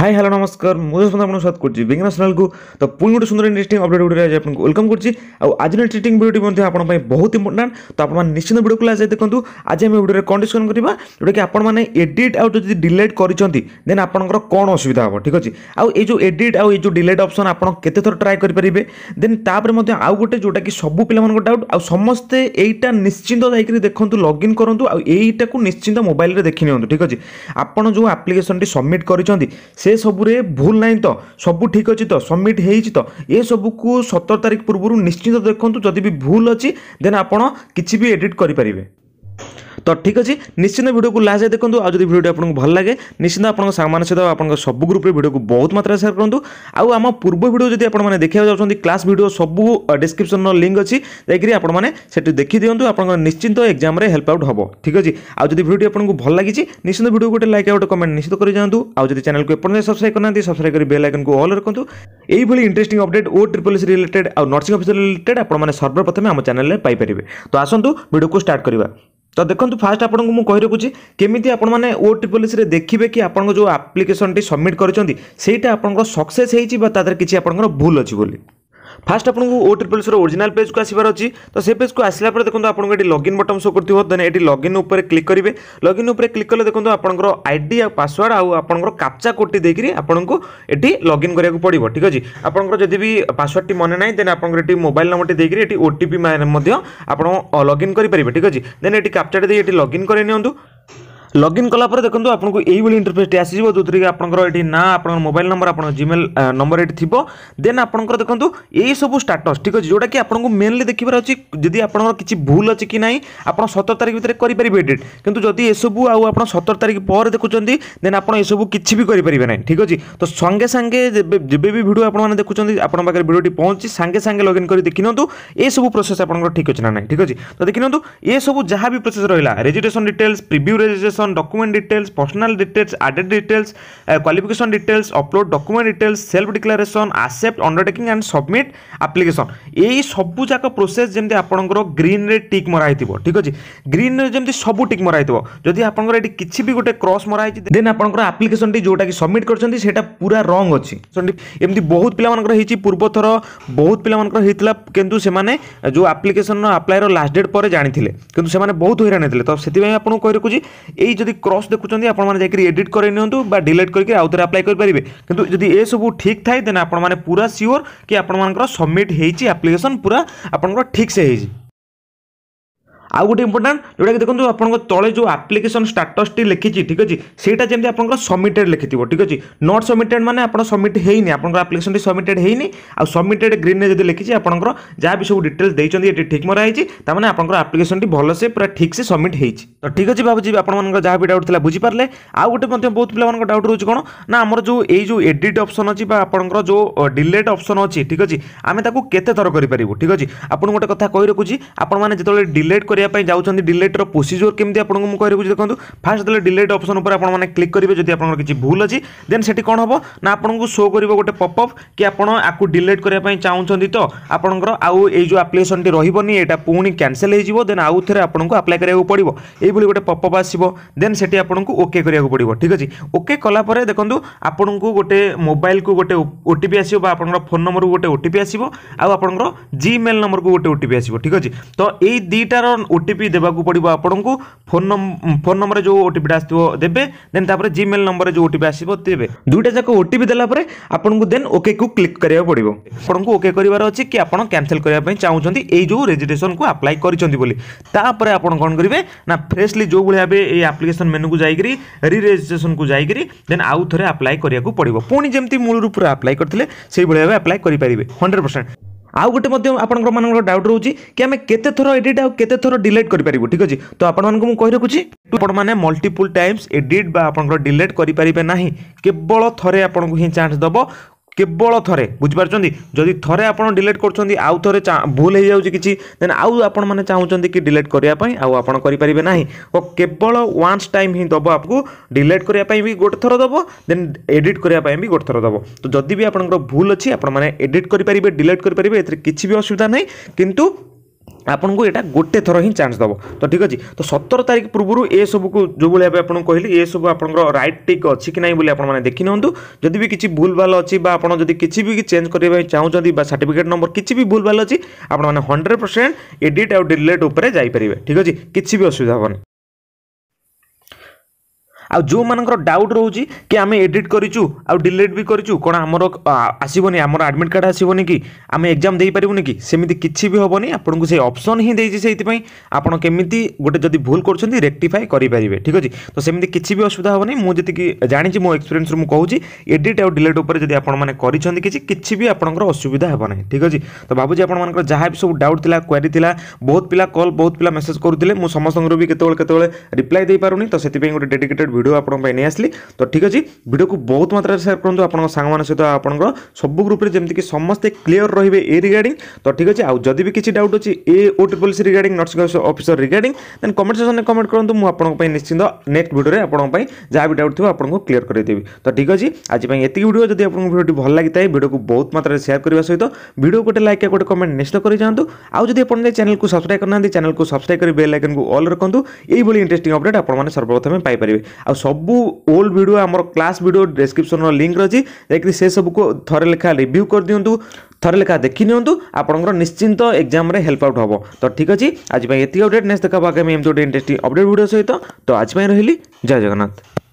hi hello নমস্কার ମୁଁ ଆପଣଙ୍କୁ ସ୍ୱାଗତ କରୁଛି ବିଜ୍ଞାନ ଚ୍ୟାନେଲକୁ ତ ପୁଣି ଗୋଟେ ସୁନ୍ଦର ଇଣ୍ଟରେଷ୍ଟିଂ ଅପଡ଼େଟ୍ ଭିଡ଼ିଓରେ ଆଜି ଆପଣଙ୍କୁ ୱେଲକମ୍ କରୁଛି ଆଉ ଆଜିର ଇଣ୍ଟରେଷ୍ଟିଂ ଭିଡ଼ିଓଟି ମଧ୍ୟ ଆପଣ ପାଇଁ ବହୁତ ଇମ୍ପୋର୍ଟାଣ୍ଟ ତ ଆପଣମାନେ ନିଶ୍ଚିନ୍ତ ଭିଡ଼ିଓକୁ ଲାଷ୍ଟ ଯାଇ ଦେଖନ୍ତୁ ଆଜି ଆମେ ଭିଡ଼ିଓରେ କଣ୍ଡିସନ୍ କରିବା ଯେଉଁଟାକି ଆପଣମାନେ ଏଡ଼ିଟ୍ ଆଉ ଯଦି ଡିଲେଟ୍ କରିଛନ୍ତି ଦେନ୍ ଆପଣଙ୍କର କ'ଣ ଅସୁବିଧା ହେବ ଠିକ୍ ଅଛି ଆଉ ଏଇ ଯେଉଁ ଏଡ଼ିଟ୍ ଆଉ ଏଇ ଯେଉଁ ଡିଲେଟ୍ ଅପସନ୍ ଆପଣ କେତେ ଥର ଟ୍ରାଏ କରିପାରିବେ ଦେନ୍ ତାପରେ ମଧ୍ୟ ଆଉ ଗୋଟେ ଯେଉଁଟାକି ସବୁ ପିଲାମାନଙ୍କ ଡାଉଟ୍ ଆଉ ସମସ୍ତେ ଏଇଟା ନିଶ୍ଚିନ୍ତ ଯାଇକରି ଦେଖନ୍ତୁ ଲଗ୍ଇନ୍ କରନ୍ତୁ ଆଉ ଏଇଟାକୁ ନିଶ୍ଚିନ୍ତ ମୋବାଇଲରେ ଦେଖିନିଅନ୍ତୁ ଠିକ୍ ଅଛି ଆପଣ ଯେଉଁ ଆପ୍ଲିକେସନ୍ଟି ସବମିଟ୍ କରିଛନ୍ତି ସେ সে সবুরে ভুল নাই তো সবু ঠিক অছি তো সবমিট হয়েছি তো এসবুকু সতর তারিখ পূর্ব নিশ্চিত দেখুন যদি বি ভুল অছি দেন আপনার কিছু বি এডিট করে তো ଠିକ୍ ଅଛି ନିଶ୍ଚିନ୍ତ ଭିଡ଼ିଓକୁ ଲାଷ୍ଟ ଯାଏ ଦେଖନ୍ତୁ ଆଉ ଯଦି ଭିଡ଼ିଓଟି ଆପଣଙ୍କୁ ଭଲ ଲାଗେ ନିଶ୍ଚିନ୍ତ ଆପଣଙ୍କ ସାଙ୍ଗମାନଙ୍କ ସହିତ ଆପଣଙ୍କ ସବୁ ଗ୍ରୁପ୍ରେ ଭିଡ଼ିଓକୁ ବହୁତ ମାତ୍ରାରେ ସେୟାର କରନ୍ତୁ ଆଉ ଆମ ପୂର୍ବ ଭିଡ଼ିଓ ଯଦି ଆପଣମାନେ ଦେଖିବାକୁ ଯାଉଛନ୍ତି କ୍ଲାସ୍ ଭିଡ଼ିଓ ସବୁ ଡିସ୍କ୍ରିପ୍ସନ୍ର ଲିଙ୍କ୍ ଅଛି ଯାଇକରି ଆପଣମାନେ ସେଠି ଦେଖିଦିଅନ୍ତୁ ଆପଣଙ୍କ ନିଶ୍ଚିନ୍ତ ଏକ୍ଜାମ୍ରେ ହେଲ୍ପ ଆଉଟ୍ ହେବ ଠିକ୍ ଅଛି ଆଉ ଯଦି ଭିଡ଼ିଓଟି ଆପଣଙ୍କୁ ଭଲ ଲାଗିଛି ନିଶ୍ଚିନ୍ତ ଭିଡ଼ିଓକୁ ଗୋଟେ ଲାଇକ୍ ଆଉ ଗୋଟେ କମେଣ୍ଟ ନିଶ୍ଚିତ କରିଯାଆନ୍ତୁ ଆଉ ଯଦି ଚ୍ୟାନେଲକୁ ଏପର୍ଯ୍ୟନ୍ତ ସବସ୍କ୍ରାଇବ୍ କରିନାହାନ୍ତି ସବସ୍କ୍ରାଇବ୍ କରି ବେଲ୍ ଆଇକନ୍କୁ ଅଲ୍ ରଖନ୍ତୁ ଏଇଭଳି interesting update O triple S related ଆଉ ନର୍ସିଂ ଅଫିସର ରିଲେଟେଡ୍ ଆପଣମାନେ ସର୍ବପ୍ରଥମେ ଆମ ଚ୍ୟାନେଲରେ ପାଇପାରିବେ ତ ଆସନ୍ତୁ ଭିଡ଼ିଓକୁ ଷ୍ଟାର୍ଟ କରିବା ତ ଦେଖନ୍ତୁ ଫାଷ୍ଟ ଆପଣଙ୍କୁ ମୁଁ କହି ରଖୁଛି କେମିତି ଆପଣମାନେ ଓ ଟ୍ରିପଲ୍ସିରେ ଦେଖିବେ କି ଆପଣଙ୍କ ଯେଉଁ ଆପ୍ଲିକେସନଟି ସବମିଟ୍ କରିଛନ୍ତି ସେଇଟା ଆପଣଙ୍କର ସକ୍ସେସ୍ ହେଇଛି ବା ତା ଦେହରେ କିଛି ଆପଣଙ୍କର ଭୁଲ ଅଛି ବୋଲି ফার্স্ট আপনার ও ট্রিপল সির ওরিজিনাল পেজ কু আসবার অছি তো সে পেজ কু আসলা পরে দেখুন আপনার এটি লগইন বটন শো করতে দেন এটি লগইন উপরে ক্লিক করবে লগইন উপরে ক্লিক কলে দেখুন আপনার আইডি আর পাসওয়ার্ড আউ আপনার কাপচা কোডটি দিয়ে আপনার এটি লগইন করা পড়ব ঠিক আছে আপনার যদি বি পাসওয়ার্ডটি মনে নাই দেন আপনার এটি মোবাইল নম্বরটি দিয়ে এটি ওটিপি আপনার লগইন করে পারবে ঠিক আছে দেন এটি কাপচাটি দিয়ে এটি লগইন করে নিউ লগইন কলা পরে দেখুন আপনার এইভাবে ইন্টরফেসটি আসিযোগ যেটি আপনার এটি না আপনার মোবাইল নম্বর আপনার জিমেল নম্বর এটি থাকবে দেন আপনার দেখুন এইসব স্টাটস ঠিক আছে যেটা কি আপনার মেনলি দেখবার অনেক যদি আপনার কিছু ভুল অছে কি না আপনার সতর তারিখ ভিতরে করে এডিট কিন্তু যদি এসবু আপনার সতর তারিখ পরে দেখুছেন দেন আপনার এসবু কিছু বি করে না ঠিক আছে তো সঙ্গে সঙ্গে যেবে বি ভিডিও আপনার দেখুছেন আপনার পাখে ভিডিওটি পৌঁছি সাঙ্গে সাঙ্গে লগইন করে দেখি নিউ এসব প্রোসেস আপনার ঠিক আছে না ঠিক আছে তো দেখি নিউ এসব যা বি প্রোসেস রহলা registration details preview registration qualification document details personal details added details uh, qualification details upload document details self declaration accept undertaking and submit application এই সবু যাক প্রোসেস যেমন আপনার গ্রিন্রে টিক মরা হয়েছিল ঠিক আছে গ্রিন্রে যেমন সবু টিক মরা হয়েছিল যদি আপনার এটি কিছু বি গোটে ক্রস মরা হয়েছে দেন আপনার আপ্লিকেশনটি যেটা কি সবমিট করছেন সেটা পুরা রং অছি এমনি বহুত পিলা মানুষ হয়েছি পূর্বথর বহুত পিলা মানুষ হয়েছিল কিন্তু সে যে আপ্লিকেশন আপ্লাইর লাস্ট ডেট পরে জাঁথিলে কিন্তু সে বহুত হইরাণ হয়েছিল তো সেই আপনার কই রাখুছি এই এই যদি ক্রস দেখুছেন আপনার যাই এডিট করে নিউ বা ডিলেট করি আউথরে আপ্লাই করে পারে কিন্তু যদি এসব ঠিক থাকে দেন আপনার পুরা সিওর কি আপনার সবমিট হয়েছি আপ্লিকেসন পুরা আপনার ঠিকসে হয়েছে ଆଉ ଗୋଟେ ଇମ୍ପୋର୍ଟାଣ୍ଟ ଯେଉଁଟାକି ଦେଖନ୍ତୁ ଆପଣଙ୍କ ତଳେ ଯେଉଁ ଆପ୍ଲିକେସନ୍ ଷ୍ଟାଟସ୍ଟି ଲେଖିଛି ଠିକ୍ ଅଛି ସେଇଟା ଯେମିତି ଆପଣଙ୍କର ସବମିଟେଡ଼ ଲେଖିଥିବ ଠିକ୍ ଅଛି ନଟ୍ ସବମିଟେଡ଼ ମାନେ ଆପଣ ସବମିଟ୍ ହେଇନି ଆପଣଙ୍କର ଆପ୍ଲିକେସନ୍ଟି ସବମିଟେଡ଼ ହେଇନି ଆଉ ସବମିଟେଡ଼ ଗ୍ରୀନ୍ରେ ଯଦି ଲେଖିଛି ଆପଣଙ୍କର ଯାହା ବି ସବୁ ଡିଟେଲ୍ସ ଦେଇଛନ୍ତି ଏଠି ଠିକ୍ ମରା ହେଇଛି ତାମାନେ ଆପଣଙ୍କର ଆପ୍ଲିକେସନ୍ଟି ଭଲସେ ପୁରା ଠିକ୍ସେ ସବମିଟ୍ ହେଇଛି ତ ଠିକ୍ ଅଛି ଭାବୁଛି ଆପଣମାନଙ୍କର ଯାହା ବି ଡାଉଟ୍ ଥିଲା ବୁଝିପାରିଲେ ଆଉ ଗୋଟେ ମଧ୍ୟ ବହୁତ ପିଲାମାନଙ୍କ ଡାଉଟ୍ ରହୁଛି କ'ଣ ନା ଆମର ଯେଉଁ ଏଇ ଯେଉଁ ଏଡିଟ୍ ଅପସନ୍ ଅଛି ବା ଆପଣଙ୍କର ଯେଉଁ ଡିଲେଟ୍ ଅପସନ୍ ଅଛି ଠିକ୍ ଅଛି ଆମେ ତାକୁ କେତେ ଥର କରିପାରିବୁ ଠିକ୍ ଅଛି ଆପଣଙ୍କୁ ଗୋଟେ କଥା କହି ରଖୁଛି ଆପଣମାନେ ଯେତେବେଳେ ଡିଲେଟ୍ କରି করা যাচ্ছেন ডিলেটর প্রোসিজোর কমিটি আপনার মু বুঝি দেখুন ফার্স্ট দেলে ডিলেট অপসন উপরে আপনার ক্লিক করবে যদি আপনার কিছু ভুল অছি দেন সেটি কম হব না আপনার শো করব গোটে পপঅপ কি আপনার আকু ডিলেট করা চাহুন তো আপনার আউ এই যে আপ্লিকেসনটি রহবনি এটা পুঁ ক্যানসেল হয়ে যাব দেন আউথে আপনার আপ্লাই করা পড়ব এইভাবে গোটে পপঅপ আসব দেন সেটি আপনার ওকে করা পড়ব ঠিক আছে ওকে কলাপরে দেখুন আপনার গোটে মোবাইল কু গোটে ওটিপি আসব বা আপনার ফোন নম্বর গোটে ওটিপি আসব আপনার জিমেল নম্বর গোটে ওটিপি আসব ঠিক আছে তো এই দুইটার ओटीपी देवाक पड़ो आपन को फोन फोन नंबर जो ओटीपी आस देन तर जिमेल नंबर जो ओटी आसो देते दुईटा जाक ओटीपी देलापर आपको देन ओके को क्लिक करा पड़ो आपको ओके करार अच्छे कि आप कैनसल करने चाहते ये रेजिट्रेसन को आप्लाय करतापर आप कौन करेंगे ना फ्रेशली जो भाई भाव आप्लिकेसन मेनु को जाकि रिरेजिट्रेसन को जाकि देन आउ थे आप्लाय करा पड़ो पुणी जमी मूल रूप से आप्लाय करते भाई भाव आप्लाय करेंगे हंड्रेड परसेंट আউ গোটে মধ্যে আপনার মানুষ ডাউট রয়েছে কি আমি কেতে থর এডিট আউ কেতে থর ডিলেট করে পারিবু ঠিক আছে তো আপনার মু কই রাখুছি আপন মানে মল্টিপুল টাইমস এডিট বা আপনার ডিলেট করে পারিবে না কেবল থরে আপনার হি চান্স দেব কেবল থরে বুঝিপারছেন যদি থরে আপনার ডিলেট করছেন আউ থরে ভুল হয়ে যাচ্ছে কিছু দেন আউ আপন মানে চাহুমান কি ডিলেট করা আউ আপনার করে না ও কেবল ওয়ান্স টাইম হি দেব আপনার ডিলেট করা বি গোটে থর দেব দেন এডিট করা বি গোটে থর দেব তো যদি বি আপনার ভুল অছি আপনার এডিট করে পারে ডিলেট করে পারে এতে কিছু বি অসুবিধা নাই কিন্তু ଆପଣଙ୍କୁ ଏଇଟା ଗୋଟେ ଥର ହିଁ ଚାନ୍ସ ଦେବ ତ ଠିକ୍ ଅଛି ତ ସତର ତାରିଖ ପୂର୍ବରୁ ଏସବୁକୁ ଯେଉଁଭଳି ଭାବେ ଆପଣଙ୍କୁ କହିଲି ଏସବୁ ଆପଣଙ୍କର ରାଇଟ୍ ଟିକ୍ ଅଛି କି ନାହିଁ ବୋଲି ଆପଣମାନେ ଦେଖିନିଅନ୍ତୁ ଯଦି ବି କିଛି ଭୁଲ ଭାଲ ଅଛି ବା ଆପଣ ଯଦି କିଛି ବି ଚେଞ୍ଜ କରିବା ପାଇଁ ଚାହୁଁଛନ୍ତି ବା ସାର୍ଟିଫିକେଟ୍ ନମ୍ବର କିଛି ବି ଭୁଲ ଭାଲ ଅଛି ଆପଣମାନେ ହଣ୍ଡ୍ରେଡ଼ ପରସେଣ୍ଟ ଏଡ଼ିଟ୍ ଆଉ ଡିଲେଟ୍ ଉପରେ ଯାଇପାରିବେ ଠିକ୍ ଅଛି କିଛି ବି ଅସୁବିଧା ହେବନି ଆଉ ଯେଉଁମାନଙ୍କର ଡାଉଟ୍ ରହୁଛି କି ଆମେ ଏଡ଼ିଟ୍ କରିଛୁ ଆଉ ଡିଲିଟ୍ ବି କରିଛୁ କ'ଣ ଆମର ଆସିବନି ଆମର ଆଡ଼ମିଟ୍ କାର୍ଡ଼ ଆସିବନି କି ଆମେ ଏକ୍ଜାମ୍ ଦେଇପାରିବୁନି କି ସେମିତି କିଛି ବି ହେବନି ଆପଣଙ୍କୁ ସେଇ ଅପସନ୍ ହିଁ ଦେଇଛି ସେଇଥିପାଇଁ ଆପଣ କେମିତି ଗୋଟେ ଯଦି ଭୁଲ କରୁଛନ୍ତି ରେକ୍ଟିଫାଏ କରିପାରିବେ ଠିକ୍ ଅଛି ତ ସେମିତି କିଛି ବି ଅସୁବିଧା ହେବନି ମୁଁ ଯେତିକି ଜାଣିଛି ମୋ ଏକ୍ସପିରିଏନ୍ସରୁ ମୁଁ କହୁଛି ଏଡ଼ିଟ୍ ଆଉ ଡିଲିଟ୍ ଉପରେ ଯଦି ଆପଣମାନେ କରିଛନ୍ତି କିଛି କିଛି ବି ଆପଣଙ୍କର ଅସୁବିଧା ହେବ ନାହିଁ ଠିକ୍ ଅଛି ତ ଭାବୁଛି ଆପଣମାନଙ୍କର ଯାହା ବି ସବୁ ଡାଉଟ୍ ଥିଲା କ୍ୱାରି ଥିଲା ବହୁତ ପିଲା କଲ୍ ବହୁତ ପିଲା ମେସେଜ୍ କରୁଥିଲେ ମୁଁ ସମସ୍ତଙ୍କର ବି କେତେବେଳେ କେତେବେଳେ ରିପ୍ଲାଏ ଦେଇପାରୁନି ତ ସେଥିପାଇଁ ଗୋଟେ ଡେଡିକେଟେଡ଼ ভিডিও আপনার নেই আসলি তো ঠিক আছে ভিডিওকে বহুত মাত্রায় সেয়ার করুন আপনার সাং মান সহ আপনার সবু গ্রুপে যেমিকি সমস্তে ক্লিয়র রহবে এ রিগার্ডিং তো ঠিক আছে আদি বি কিছু ডাউট অছি এ O triple C regarding nursing house officer regarding then comment সেকশনে কমেন্ট করুন মু আপনার নিশ্চিন্ত নেক্সট ভিডিওরে আপনার যা বি ডাউট থাকবে আপনার ক্লিয়র করে দেবি তো ঠিক আছে আজ এত ভিডিও যদি আপনার ভিডিওটি ভাল লাগি থাকে ভিডিওকে বহুত মাত্রায় সেয়ার করা সহ ভিডিও গোটে লাইক গোটে কমেন্ট নিশ্চিত করে যাতে আউ যদি আপনার চ্যানেলকে সবসক্রাইব করুন চ্যানেলকে সবসক্রাইব করে বেল আইকনকে অল রাখুন এইভাবে ইন্টারেস্টিং অপডেট আপনার সর্বপ্রথমে পাইপারে ଆଉ ସବୁ ଓଲ୍ଡ ଭିଡ଼ିଓ ଆମର କ୍ଲାସ୍ ଭିଡ଼ିଓ ଡେସ୍କ୍ରିପ୍ସନ୍ର ଲିଙ୍କ୍ ରହିଛି ଯାଇକି ସେ ସବୁକୁ ଥରେ ଲେଖା ରିଭ୍ୟୁ କରିଦିଅନ୍ତୁ ଥରେ ଲେଖା ଦେଖି ନିଅନ୍ତୁ ଆପଣଙ୍କର ନିଶ୍ଚିନ୍ତ ଏକ୍ଜାମ୍ରେ ହେଲ୍ପ ଆଉଟ୍ ହେବ ତ ଠିକ୍ ଅଛି ଆଜି ପାଇଁ ଏତିକି ଅପଡ଼େଟ୍ ନେକ୍ସଟ୍ ଦେଖାହେବ ଆଗାମୀ ଏମିତି ଗୋଟେ ଇଣ୍ଟରେଷ୍ଟିଂ ଅପଡ଼େଟ୍ ଭିଡ଼ିଓ ସହିତ ତ ଆଜି ପାଇଁ ରହିଲି ଜୟ ଜଗନ୍ନାଥ